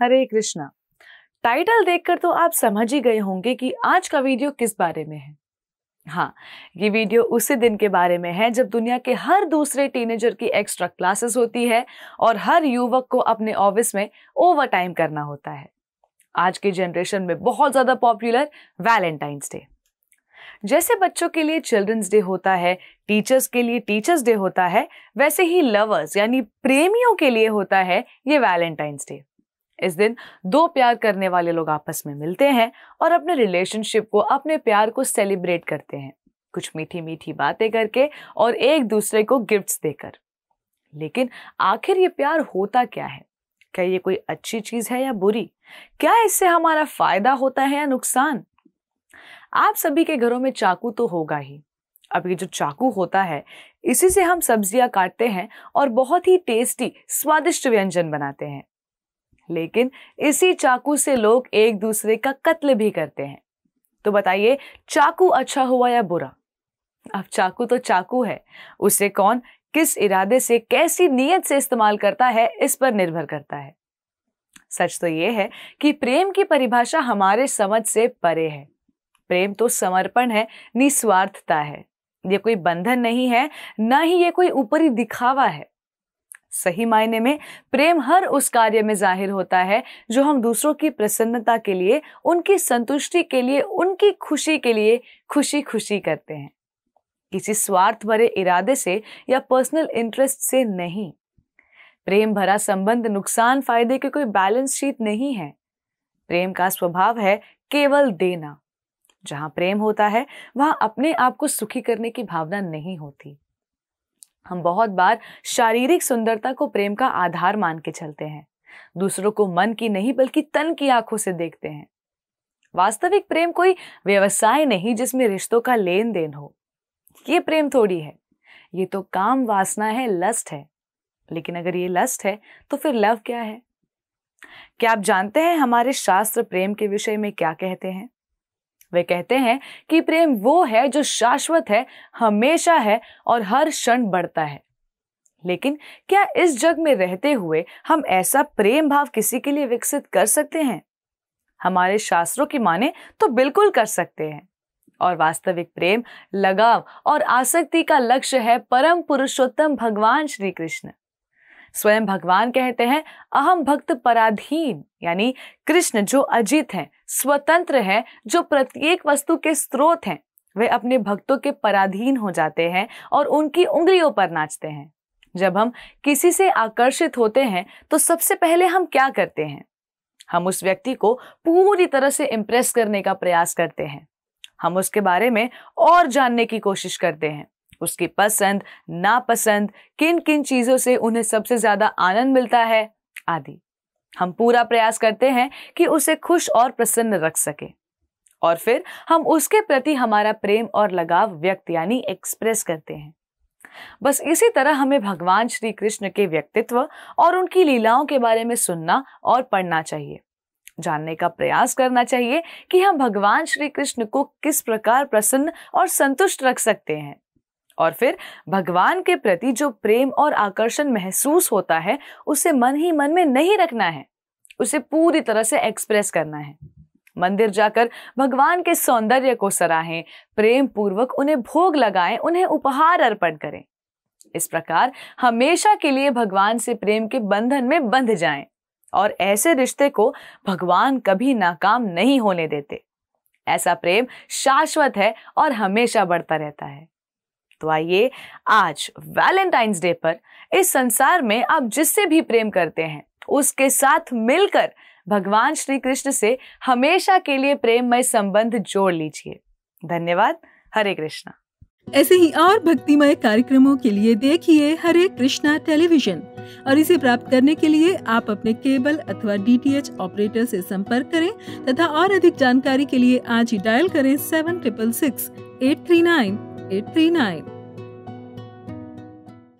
हरे Krishna title देखकर तो आप समझ ही गए होंगे कि आज का वीडियो किस बारे में है हाँ ये वीडियो उसी दिन के बारे में है जब दुनिया के हर दूसरे टीनेजर की एक्स्ट्रा क्लासेस होती है और हर युवक को अपने ऑफिस में ओवर टाइम करना होता है आज के जनरेशन में बहुत ज़्यादा पॉपुलर वैलेंटाइंस डे जैसे बच्चों के लिए चिल्ड्रंस डे होता है टीचर्स के लिए टीचर्स डे होता है वैसे ही लवर्स यानी प्रेमियों के लिए होता है ये वैलेंटाइंस डे इस दिन दो प्यार करने वाले लोग आपस में मिलते हैं और अपने रिलेशनशिप को अपने प्यार को सेलिब्रेट करते हैं कुछ मीठी मीठी बातें करके और एक दूसरे को गिफ्ट्स देकर लेकिन आखिर ये प्यार होता क्या है क्या ये कोई अच्छी चीज है या बुरी क्या इससे हमारा फायदा होता है या नुकसान आप सभी के घरों में चाकू तो होगा ही अब ये जो चाकू होता है इसी से हम सब्जियां काटते हैं और बहुत ही टेस्टी स्वादिष्ट व्यंजन बनाते हैं लेकिन इसी चाकू से लोग एक दूसरे का कत्ल भी करते हैं तो बताइए चाकू अच्छा हुआ या बुरा अब चाकू तो चाकू है उसे कौन किस इरादे से कैसी नीयत से इस्तेमाल करता है इस पर निर्भर करता है सच तो यह है कि प्रेम की परिभाषा हमारे समझ से परे है प्रेम तो समर्पण है निस्वार्थता है ये कोई बंधन नहीं है ना ही ये कोई ऊपरी दिखावा है सही मायने में प्रेम हर उस कार्य में जाहिर होता है जो हम दूसरों की प्रसन्नता के लिए उनकी संतुष्टि के लिए उनकी खुशी के लिए खुशी खुशी करते हैं किसी स्वार्थ भरे इरादे से या पर्सनल इंटरेस्ट से नहीं प्रेम भरा संबंध नुकसान फायदे के कोई बैलेंस शीट नहीं है प्रेम का स्वभाव है केवल देना जहां प्रेम होता है वहां अपने आप को सुखी करने की भावना नहीं होती हम बहुत बार शारीरिक सुंदरता को प्रेम का आधार मान के चलते हैं दूसरों को मन की नहीं बल्कि तन की आंखों से देखते हैं वास्तविक प्रेम कोई व्यवसाय नहीं जिसमें रिश्तों का लेन देन हो ये प्रेम थोड़ी है ये तो काम वासना है लस्ट है लेकिन अगर ये लस्ट है तो फिर लव क्या है क्या आप जानते हैं हमारे शास्त्र प्रेम के विषय में क्या कहते हैं वे कहते हैं कि प्रेम वो है जो शाश्वत है हमेशा है और हर क्षण बढ़ता है लेकिन क्या इस जग में रहते हुए हम ऐसा प्रेम भाव किसी के लिए विकसित कर सकते हैं हमारे शास्त्रों की माने तो बिल्कुल कर सकते हैं और वास्तविक प्रेम लगाव और आसक्ति का लक्ष्य है परम पुरुषोत्तम भगवान श्री कृष्ण स्वयं भगवान कहते हैं अहम भक्त पराधीन यानी कृष्ण जो अजित हैं स्वतंत्र हैं जो प्रत्येक वस्तु के स्रोत हैं वे अपने भक्तों के पराधीन हो जाते हैं और उनकी उंगलियों पर नाचते हैं जब हम किसी से आकर्षित होते हैं तो सबसे पहले हम क्या करते हैं हम उस व्यक्ति को पूरी तरह से इम्प्रेस करने का प्रयास करते हैं हम उसके बारे में और जानने की कोशिश करते हैं उसकी पसंद नापसंद किन किन चीज़ों से उन्हें सबसे ज़्यादा आनंद मिलता है आदि हम पूरा प्रयास करते हैं कि उसे खुश और प्रसन्न रख सके और फिर हम उसके प्रति हमारा प्रेम और लगाव व्यक्त यानी एक्सप्रेस करते हैं बस इसी तरह हमें भगवान श्री कृष्ण के व्यक्तित्व और उनकी लीलाओं के बारे में सुनना और पढ़ना चाहिए जानने का प्रयास करना चाहिए कि हम भगवान श्री कृष्ण को किस प्रकार प्रसन्न और संतुष्ट रख सकते हैं और फिर भगवान के प्रति जो प्रेम और आकर्षण महसूस होता है उसे मन ही मन में नहीं रखना है उसे पूरी तरह से एक्सप्रेस करना है मंदिर जाकर भगवान के सौंदर्य को सराहें प्रेम पूर्वक उन्हें भोग लगाएं उन्हें उपहार अर्पण करें इस प्रकार हमेशा के लिए भगवान से प्रेम के बंधन में बंध जाएं और ऐसे रिश्ते को भगवान कभी नाकाम नहीं होने देते ऐसा प्रेम शाश्वत है और हमेशा बढ़ता रहता है तो आइए आज वैलेंटाइंस डे पर इस संसार में आप जिससे भी प्रेम करते हैं उसके साथ मिलकर भगवान श्री कृष्ण से हमेशा के लिए प्रेममय संबंध जोड़ लीजिए धन्यवाद हरे कृष्णा ऐसे ही और भक्तिमय कार्यक्रमों के लिए देखिए हरे कृष्णा टेलीविजन और इसे प्राप्त करने के लिए आप अपने केबल अथवा डीटीएच ऑपरेटर से संपर्क करें तथा और अधिक जानकारी के लिए आज ही डायल करें seven triple six eight three nine eight three nine